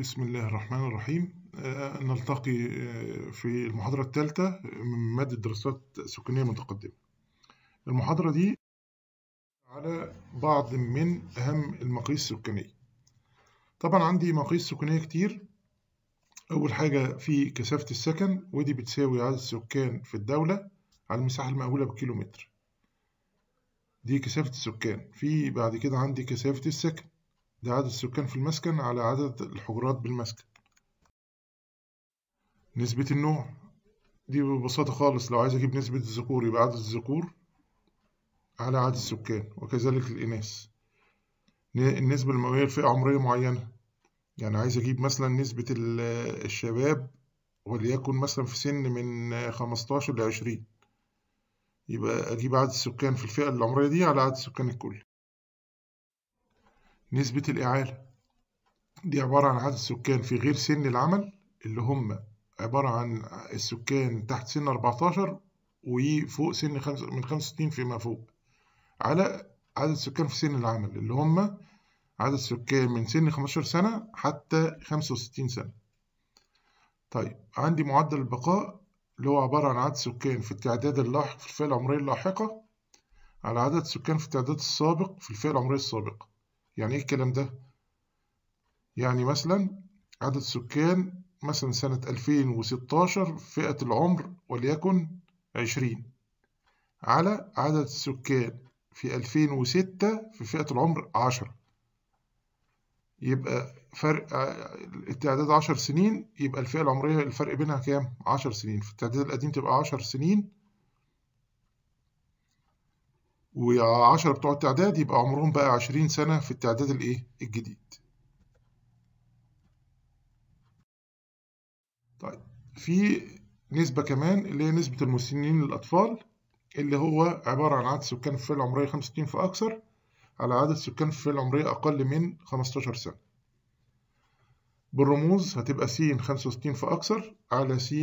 بسم الله الرحمن الرحيم آه، نلتقي آه، في المحاضرة الثالثة من مادة دراسات سكانية متقدمة المحاضرة دي على بعض من أهم المقاييس السكانية طبعا عندي مقاييس سكانية كتير أول حاجة في كثافة السكن ودي بتساوي عدد السكان في الدولة على المساحة المأهولة بالكيلومتر دي كثافة السكان في بعد كده عندي كثافة السكن ده عدد السكان في المسكن على عدد الحجرات بالمسكن نسبة النوع دي ببساطة خالص لو عايز أجيب نسبة الذكور يبقى عدد الذكور على عدد السكان وكذلك الإناث النسبة المئوية لفئة عمرية معينة يعني عايز أجيب مثلا نسبة الشباب وليكن مثلا في سن من خمستاشر لعشرين يبقى أجيب عدد السكان في الفئة العمرية دي على عدد السكان الكلي نسبة الإعالة دي عبارة عن عدد السكان في غير سن العمل اللي هم عبارة عن السكان تحت سن 14 وفوق سن خمس من 65 فيما فوق على عدد السكان في سن العمل اللي هم عدد السكان من سن 15 سنة حتى 65 سنة طيب عندي معدل البقاء اللي هو عبارة عن عدد السكان في التعداد اللاحق في الفئة العمرية اللاحقة على عدد السكان في التعداد السابق في الفئة العمرية السابقة يعني إيه الكلام ده؟ يعني مثلا عدد سكان مثلا سنة 2016 فئة العمر وليكن 20 على عدد السكان في 2006 في فئة العمر 10 يبقى فرق التعداد 10 سنين يبقى الفئة العمرية الفرق بينها كام؟ 10 سنين في التعداد القديم تبقى 10 سنين و10 بتوع التعداد يبقى عمرهم بقى 20 سنة في التعداد الإيه؟ الجديد. طيب في نسبة كمان اللي هي نسبة المسنين للأطفال اللي هو عبارة عن عدد سكان الفئة العمرية 65 فأكثر على عدد سكان الفئة العمرية أقل من 15 سنة. بالرموز هتبقى س 65 فأكثر على س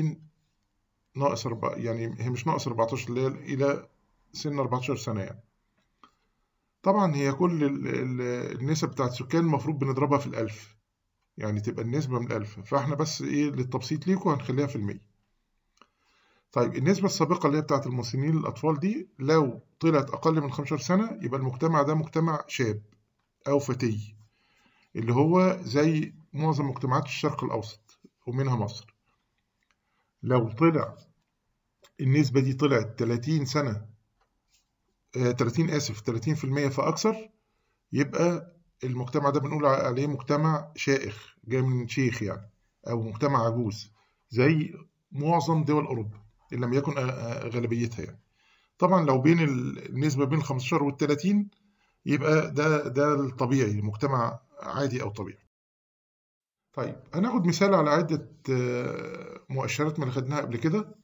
ناقص 4 يعني هي مش ناقص 14 اللي هي إلى سن 14 سنة يعني طبعا هي كل النسب بتاعت السكان المفروض بنضربها في الألف يعني تبقى النسبة من الألف فاحنا بس إيه للتبسيط ليكم هنخليها في المية طيب النسبة السابقة اللي هي بتاعت المسنين للأطفال دي لو طلعت أقل من 15 سنة يبقى المجتمع ده مجتمع شاب أو فتي اللي هو زي معظم مجتمعات الشرق الأوسط ومنها مصر لو طلع النسبة دي طلعت 30 سنة 30 آه، اسف 30% فاكثر يبقى المجتمع ده بنقول عليه مجتمع شائخ جاي من شيخ يعني او مجتمع عجوز زي معظم دول اوروبا ان لم يكن آه، آه، غالبيتها يعني طبعا لو بين النسبه بين 15 وال 30 يبقى ده ده الطبيعي مجتمع عادي او طبيعي طيب هناخد مثال على عده مؤشرات ما خدناها قبل كده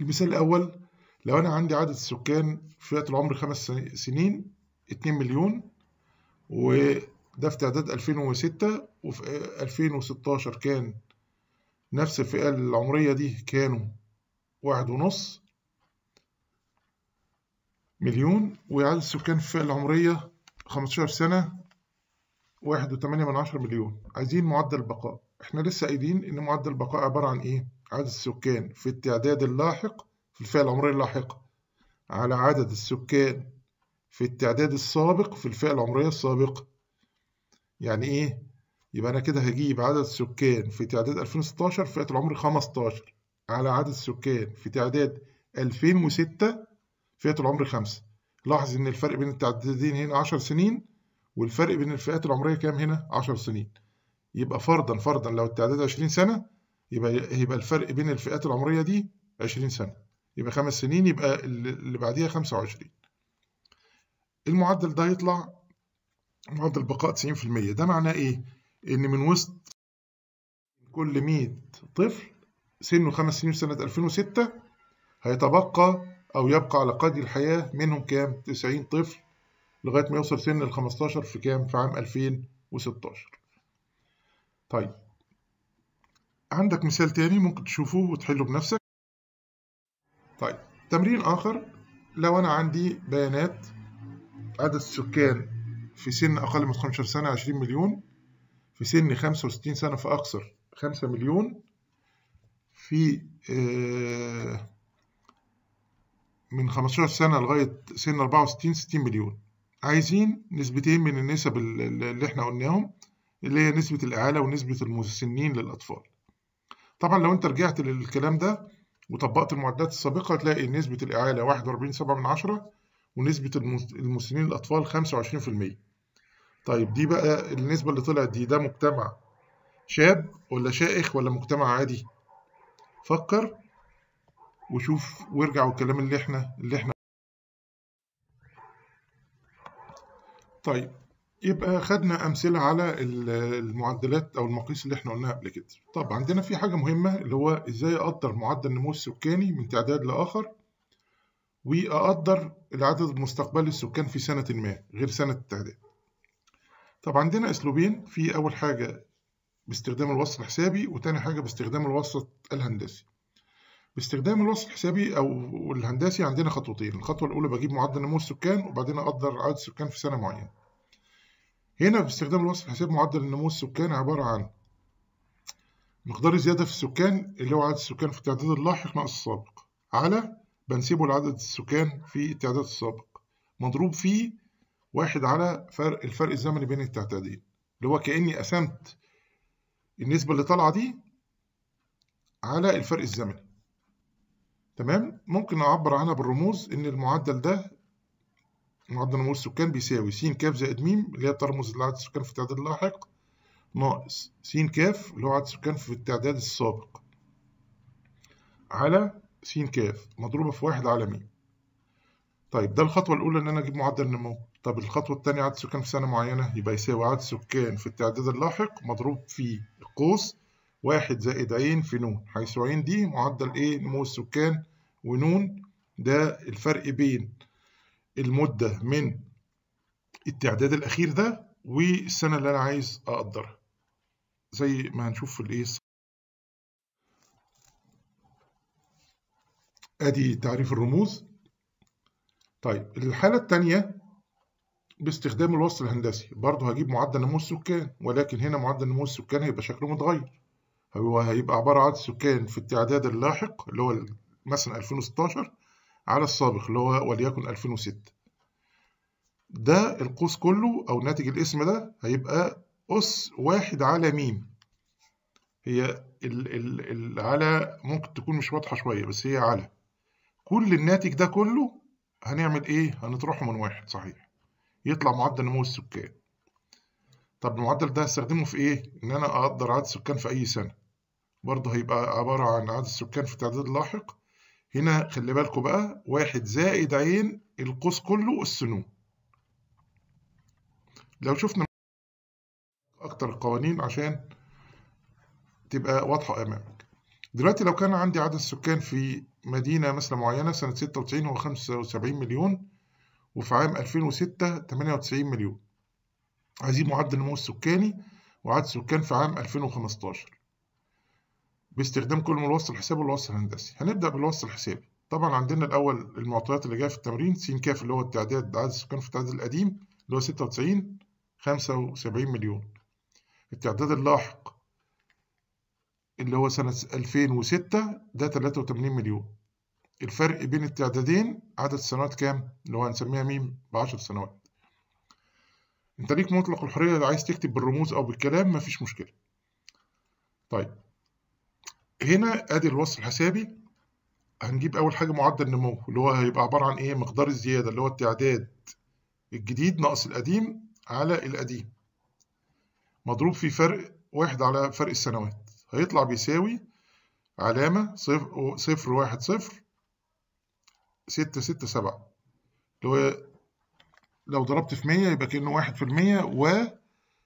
المثال الاول لو أنا عندي عدد السكان في فئة العمر خمس سنين 2 مليون وده في تعداد 2006 وفي 2016 كان نفس الفئة العمرية دي كانوا واحد ونص مليون وعدد السكان في الفئة العمرية 15 سنة واحد وثمانية من عشرة مليون عايزين معدل البقاء احنا لسه قايلين ان معدل البقاء عبارة عن ايه عدد السكان في التعداد اللاحق في الفئة العمرية اللاحقة على عدد السكان في التعداد السابق في الفئة العمرية السابقة يعني إيه؟ يبقى أنا كده هجيب عدد السكان في تعداد 2016 فئة العمر 15 على عدد السكان في تعداد 2006 فئة العمر 5 لاحظ إن الفرق بين التعدادين هنا 10 سنين والفرق بين الفئات العمرية كام هنا؟ 10 سنين يبقى فرضا فرضا لو التعداد 20 سنة يبقى يبقى الفرق بين الفئات العمرية دي 20 سنة يبقى خمس سنين يبقى اللي بعديها 25 المعدل ده يطلع معدل بقاء 90% ده معناه ايه؟ ان من وسط كل 100 طفل سنه خمس سنين في سنة 2006 هيتبقى أو يبقى على قيد الحياة منهم كام؟ 90 طفل لغاية ما يوصل سن ال 15 في كام؟ في عام 2016. طيب عندك مثال تاني ممكن تشوفوه وتحله بنفسك طيب تمرين آخر لو أنا عندي بيانات عدد السكان في سن أقل من 15 سنة 20 مليون في سن 65 سنة فأكثر 5 مليون في آه، من 15 سنة لغاية سن 64 60 مليون عايزين نسبتين من النسب اللي احنا قلناهم اللي هي نسبة الإعالة ونسبة المسنين للأطفال طبعا لو انت رجعت للكلام ده وطبقت المعدات السابقة تلاقي نسبة الإعالة واحد وأربعين سبعة من عشرة ونسبة المسنين الأطفال خمسة وعشرين في المية طيب دي بقى النسبة اللي طلعت دي ده مجتمع شاب ولا شائخ ولا مجتمع عادي فكر وشوف وارجع والكلام اللي احنا اللي احنا طيب يبقى خدنا أمثلة على المعدلات أو المقاييس اللي احنا قلناها قبل كده. طب عندنا في حاجة مهمة اللي هو إزاي أقدر معدل النمو السكاني من تعداد لآخر وأقدر العدد المستقبلي للسكان في سنة ما غير سنة التعداد. طب عندنا أسلوبين في أول حاجة باستخدام الوصف الحسابي وتاني حاجة باستخدام الوسط الهندسي. باستخدام الوصف الحسابي أو الهندسي عندنا خطوتين، الخطوة الأولى بجيب معدل نمو السكان وبعدين أقدر عدد السكان في سنة معينة. هنا باستخدام الوصف حساب معدل النمو السكاني عبارة عن مقدار الزيادة في السكان اللي هو عدد السكان في التعداد اللاحق ناقص السابق على بنسيبه لعدد السكان في التعداد السابق مضروب فيه واحد على فرق الفرق الزمني بين التعدادين اللي هو كأني قسمت النسبة اللي طالعة دي على الفرق الزمني تمام ممكن أعبر عنها بالرموز إن المعدل ده معدل نمو السكان بيساوي س ك زائد م اللي هي ترمز لعدد السكان في التعداد اللاحق ناقص س ك اللي هو عدد السكان في التعداد السابق على س ك مضروبة في واحد على م طيب ده الخطوة الأولى إن أنا أجيب معدل نمو طب الخطوة الثانية عدد السكان في سنة معينة يبقى يساوي عدد السكان في التعداد اللاحق مضروب في قوس واحد زائد عين في نون حيث عين دي معدل إيه نمو السكان ونون ده الفرق بين المدة من التعداد الأخير ده والسنة اللي أنا عايز أقدرها زي ما هنشوف في الإيه أدي تعريف الرموز طيب الحالة الثانية باستخدام الوصف الهندسي برضه هجيب معدل نمو السكان ولكن هنا معدل نمو السكان هيبقى شكله متغير هو هيبقى عبارة عن سكان في التعداد اللاحق اللي هو مثلا 2016 على السابق اللي هو وليكن 2006 ده القوس كله أو ناتج الاسم ده هيبقى أس واحد على ميم هي ال ال ال على ممكن تكون مش واضحة شوية بس هي على كل الناتج ده كله هنعمل إيه؟ هنطرحه من واحد صحيح يطلع معدل نمو السكان طب المعدل ده هستخدمه في إيه؟ إن أنا أقدر عدد السكان في أي سنة برضه هيبقى عبارة عن عدد السكان في التعداد اللاحق هنا خلي بالكم بقى واحد زائد عين القوس كله السنون لو شفنا أكتر القوانين عشان تبقى واضحة أمامك دلوقتي لو كان عندي عدد السكان في مدينة مثلا معينة سنة 96 هو 75 مليون وفي عام 2006 98 مليون عايزين معدل النمو السكاني وعدد السكان في عام 2015 باستخدام كل من الوصف الحسابي والوصف الهندسي هنبدأ بالوصف الحسابي طبعا عندنا الأول المعطيات اللي جاية في التمرين س ك اللي هو التعداد عدد السكان في التعداد القديم اللي هو 96 75 مليون التعداد اللاحق اللي هو سنة 2006 ده 83 مليون الفرق بين التعدادين عدد السنوات كام اللي هو هنسميها ميم ب 10 سنوات انت ليك مطلق الحرية لو عايز تكتب بالرموز أو بالكلام مفيش مشكلة طيب هنا ادي الوصف الحسابي هنجيب اول حاجه معدل نمو اللي هو هيبقى عباره عن ايه مقدار الزياده اللي هو التعداد الجديد ناقص القديم على القديم مضروب في فرق واحد على فرق السنوات هيطلع بيساوي علامة صفر, صفر واحد صفر ستة ستة سبعة اللي هو لو ضربت في مية يبقى كأنه واحد في المية و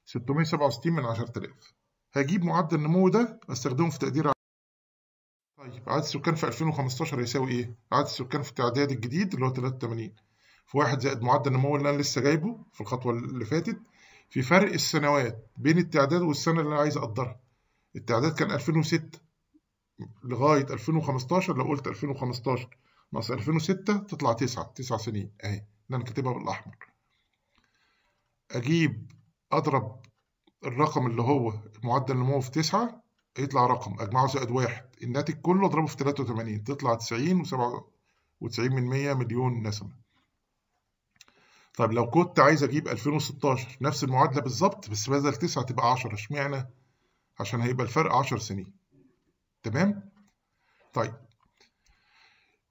ستمية سبعة وستين من عشرة آلاف هجيب معدل النمو ده أستخدمه في تقدير طيب عدد السكان في 2015 هيساوي ايه؟ عدد السكان في التعداد الجديد اللي هو 83 في واحد زائد معدل النمو اللي انا لسه جايبه في الخطوه اللي فاتت في فرق السنوات بين التعداد والسنه اللي انا عايز اقدرها التعداد كان 2006 لغايه 2015 لو قلت 2015 ناقص 2006 تطلع 9 9 سنين اهي اللي انا كاتبها بالاحمر اجيب اضرب الرقم اللي هو معدل النمو في 9 يطلع رقم اجمعه زائد واحد الناتج كله اضربه في 83 تطلع 90 و97 من 100 مليون نسمه طيب لو كنت عايز اجيب 2016 نفس المعادله بالظبط بس بدل 9 تبقى 10 اشمعنى عشان هيبقى الفرق 10 سنين تمام طيب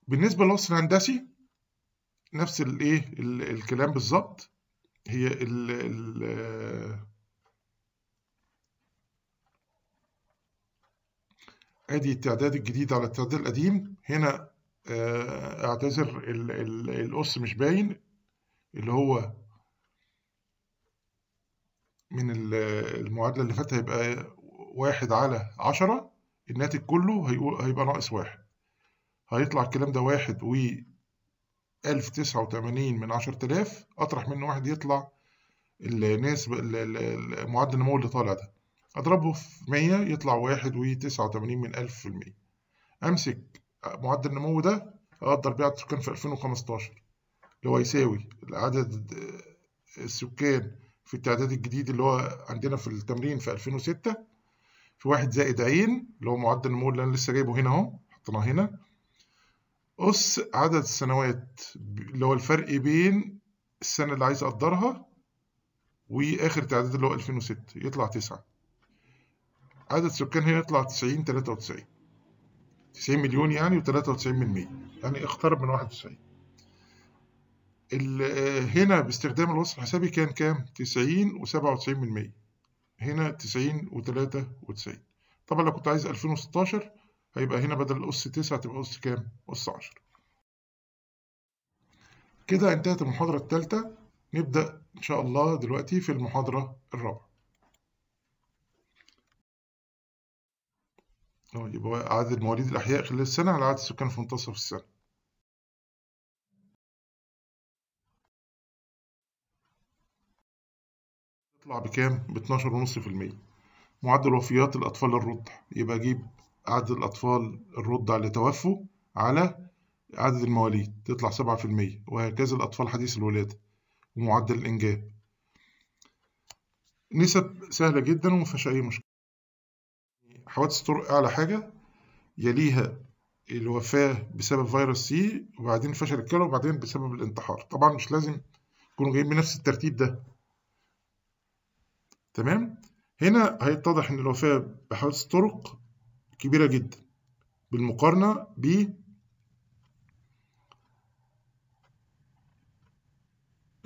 بالنسبه للوصف الهندسي نفس الايه الكلام بالظبط هي ال ال ادي التعداد الجديد على التعداد القديم هنا آه، اعتذر ال الاس مش باين اللي هو من المعادلة اللي فاتت هيبقى واحد على عشرة الناتج كله هيبقى ناقص واحد هيطلع الكلام ده واحد و ألف تسعة وتمانين من عشرة آلاف أطرح منه واحد يطلع الناس المعدل النمو اللي طالع ده أضربه في 100 يطلع واحد وتسعة وتمانين من ألف في المية أمسك معدل النمو ده أقدر بيه عدد السكان في 2015 اللي هو يساوي عدد آه، السكان في التعداد الجديد اللي هو عندنا في التمرين في 2006 في واحد زائد عين اللي هو معدل النمو اللي أنا لسه جايبه هنا أهو حطيناه هنا أس عدد السنوات اللي هو الفرق بين السنة اللي عايز أقدرها وآخر تعداد اللي هو 2006 يطلع تسعة عدد سكان هنا يطلع 90 93 90 مليون يعني و93 من 100 يعني اقترب من 91 هنا باستخدام الوصف الحسابي كان كام 90 و97 من 100 هنا 90 و93 طبعا لو كنت عايز 2016 هيبقى هنا بدل أس 9 تبقى أس كام أس 10 كده انتهت المحاضرة الثالثة نبدأ إن شاء الله دلوقتي في المحاضرة الرابعة يبقى عدد المواليد الأحياء خلال السنة على عدد السكان في منتصف السنة تطلع بكام؟ ب 12.5% معدل وفيات الأطفال الرضع يبقى أجيب عدد الأطفال الرضع اللي توفوا على عدد المواليد تطلع 7% وهكذا الأطفال حديث الولادة ومعدل الإنجاب نسب سهلة جدا ومفيهاش أي مشكلة حوادث الطرق أعلى حاجة يليها الوفاة بسبب فيروس سي وبعدين فشل الكلى وبعدين بسبب الانتحار طبعا مش لازم يكونوا جايين بنفس الترتيب ده تمام هنا هيتضح ان الوفاة بحوادث الطرق كبيرة جدا بالمقارنة ب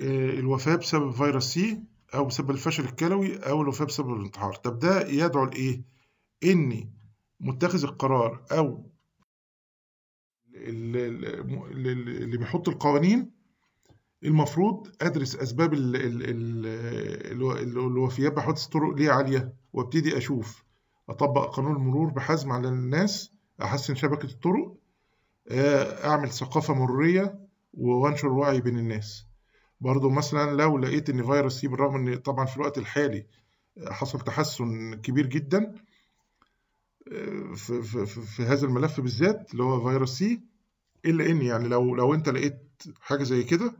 آه، الوفاة بسبب فيروس سي أو بسبب الفشل الكلوي أو الوفاة بسبب الانتحار طب ده يدعو لإيه؟ إن متخذ القرار أو اللي بيحط القوانين المفروض أدرس أسباب الوفيات بحوادث الطرق ليه عالية وابتدي أشوف أطبق قانون المرور بحزم على الناس أحسن شبكة الطرق آه، أعمل ثقافة مرورية وأنشر وعي بين الناس برضو مثلا لو لقيت ان فيروس سي بالرغم ان طبعا في الوقت الحالي حصل تحسن كبير جدا في, في, في هذا الملف بالذات اللي هو فيروس سي الا ان يعني لو لو انت لقيت حاجه زي كده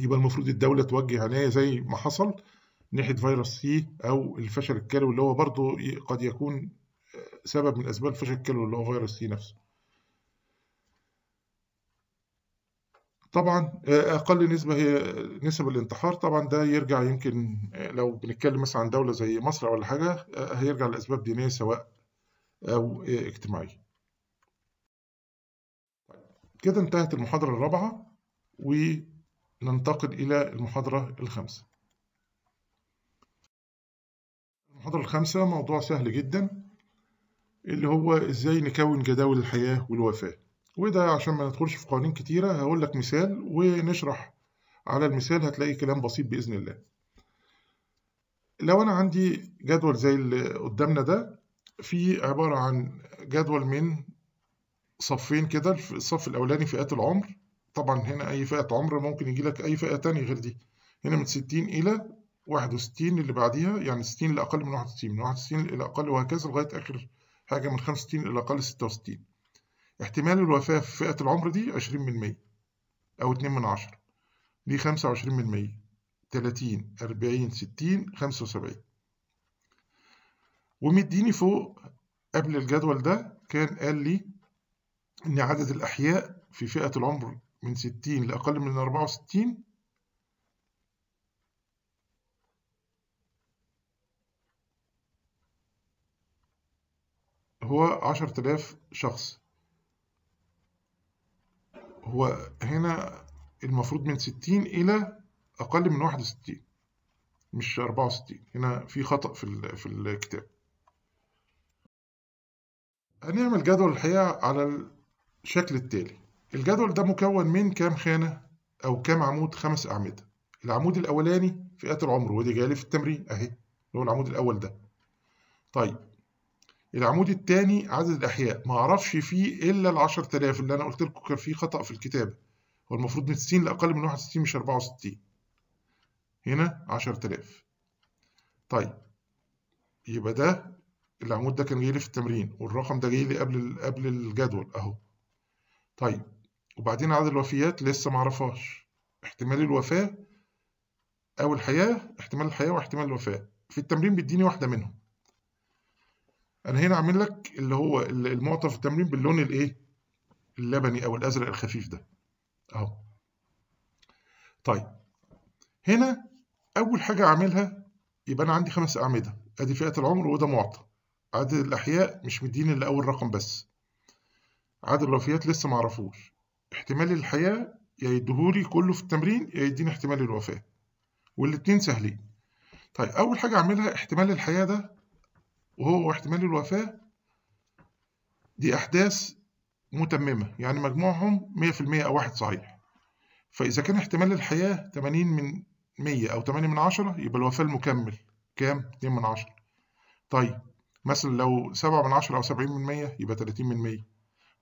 يبقى المفروض الدوله توجه عنايه زي ما حصل ناحيه فيروس سي او الفشل الكلوي اللي هو برضه قد يكون آه، سبب من اسباب الفشل الكلوي اللي هو فيروس سي نفسه. طبعا آه، اقل نسبه هي نسب الانتحار طبعا ده يرجع يمكن آه، لو بنتكلم مثلا عن دوله زي مصر ولا حاجه هيرجع لاسباب دينيه سواء أو اجتماعية كده انتهت المحاضرة الرابعة وننتقل إلى المحاضرة الخامسة المحاضرة الخامسة موضوع سهل جدا اللي هو ازاي نكون جداول الحياة والوفاة وده عشان ما ندخلش في قوانين كتيرة هقول لك مثال ونشرح على المثال هتلاقي كلام بسيط بإذن الله لو أنا عندي جدول زي اللي قدامنا ده في عبارة عن جدول من صفين كده الصف الأولاني فئات العمر طبعا هنا أي فئة عمر ممكن يجي لك أي فئة تانية غير دي هنا من 60 إلى 61 اللي بعديها يعني 60 لأقل من من 61 من 61 إلى أقل وهكذا لغاية آخر حاجة من 65 إلى أقل 66 احتمال الوفاة في فئة العمر دي 20% أو 2 من 10 دي 25% 30 40 60 75 ومديني فوق قبل الجدول ده كان قال لي إن عدد الأحياء في فئة العمر من 60 لأقل من 64 هو 10000 شخص هو هنا المفروض من 60 إلى أقل من 61 مش 64 هنا في خطأ في في الكتاب هنعمل جدول الحقيقة على الشكل التالي الجدول ده مكون من كام خانة أو كام عمود خمس أعمدة العمود الأولاني فئات العمر ودي جاية في التمرين أهي اللي هو العمود الأول ده طيب العمود الثاني عدد الأحياء ما أعرفش فيه إلا ال 10000 اللي أنا قلت لكم كان فيه خطأ في الكتابة هو المفروض من 60 لأقل من 61 مش 64 هنا 10000 طيب يبقى ده العمود ده كان جاي لي في التمرين والرقم ده جاي لي قبل قبل الجدول اهو طيب وبعدين عدد الوفيات لسه معرفهاش احتمال الوفاة أو الحياة احتمال الحياة واحتمال الوفاة في التمرين بيديني واحدة منهم أنا هنا عامل لك اللي هو المعطى في التمرين باللون الإيه؟ اللبني أو الأزرق الخفيف ده أهو طيب هنا أول حاجة أعملها يبقى أنا عندي خمس أعمدة أدي فئة العمر وده معطى عدد الأحياء مش مدين إلا أول رقم بس عدد الوفيات لسه معرفوش احتمال الحياة يا يديهولي كله في التمرين يا يديني احتمال الوفاة والاتنين سهلين طيب أول حاجة أعملها احتمال الحياة ده وهو احتمال الوفاة دي أحداث متممة يعني مجموعهم 100% أو واحد صحيح فإذا كان احتمال الحياة 80 من 100 أو 8 من 10 يبقى الوفاة المكمل كام؟ 2 من 10 طيب مثلا لو سبعة من عشرة أو سبعين من مية يبقى تلاتين من مية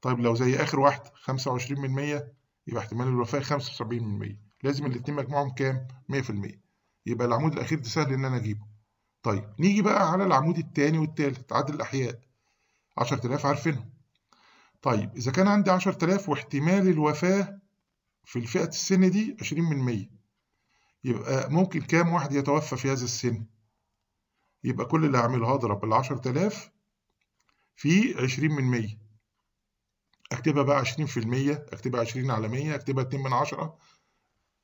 طيب لو زي آخر واحد خمسة وعشرين من مية يبقى احتمال الوفاة خمسة وسبعين من مية لازم الاتنين مجموعهم كام؟ مية في المية يبقى العمود الأخير ده سهل إن أنا أجيبه طيب نيجي بقى على العمود التاني والتالت عدد الأحياء عشرة آلاف عارفينهم طيب إذا كان عندي عشرة آلاف واحتمال الوفاة في الفئة السن دي عشرين من مية يبقى ممكن كام واحد يتوفى في هذا السن؟ يبقى كل اللي هعمله هضرب ال 10000 في 20 من 100 اكتبها بقى 20% اكتبها 20 على 100 اكتبها 2 من 10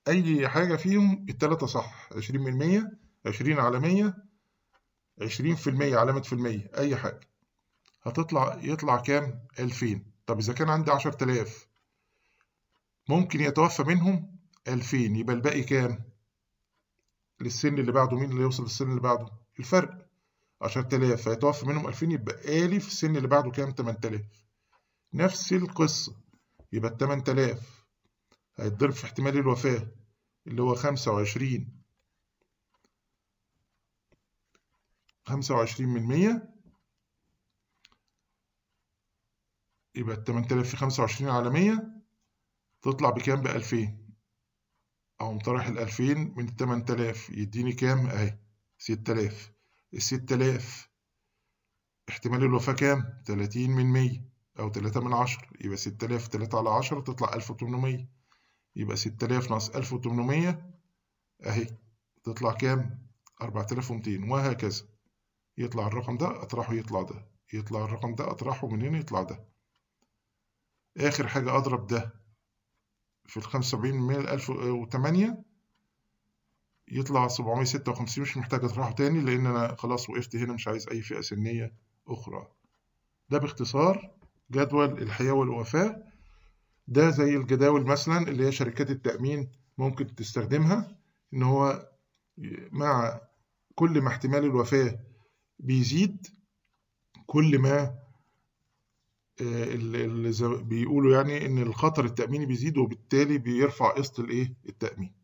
اي حاجه فيهم الثلاثه صح 20 من 100 20 على 100 20% علامه في المية اي حاجه هتطلع يطلع كام 2000 طب اذا كان عندي 10000 ممكن يتوفى منهم 2000 يبقى الباقي كام للسن اللي بعده مين اللي يوصل للسن اللي بعده الفرق 10000 فيتوفى منهم 2000 يبقى لي في السن اللي بعده كام 8000 نفس القصة يبقى ال 8000 هيتضرب في احتمال الوفاة اللي هو 25 25 من 100 يبقى ال 8000 في 25 على 100 تطلع بكام ب 2000 أو مطرح ال 2000 من ال 8000 يديني كام أهي 6000 ال 6000 احتمال الوفاة كام؟ 30 من 100 أو 3 من 10 يبقى 6000 3 على 10 تطلع 1800 يبقى 6000 ناقص 1800 أهي تطلع كام؟ 4200 وهكذا يطلع الرقم ده أطرحه يطلع ده يطلع الرقم ده أطرحه من هنا يطلع ده آخر حاجة أضرب ده في ال 75 من 1008 يطلع 756 مش محتاج اطرحه تاني لان انا خلاص وقفت هنا مش عايز اي فئة سنية اخرى ده باختصار جدول الحياة والوفاة ده زي الجداول مثلا اللي هي شركات التأمين ممكن تستخدمها ان هو مع كل ما احتمال الوفاة بيزيد كل ما آه، اللي بيقولوا يعني ان الخطر التأميني بيزيد وبالتالي بيرفع قسط الايه التأمين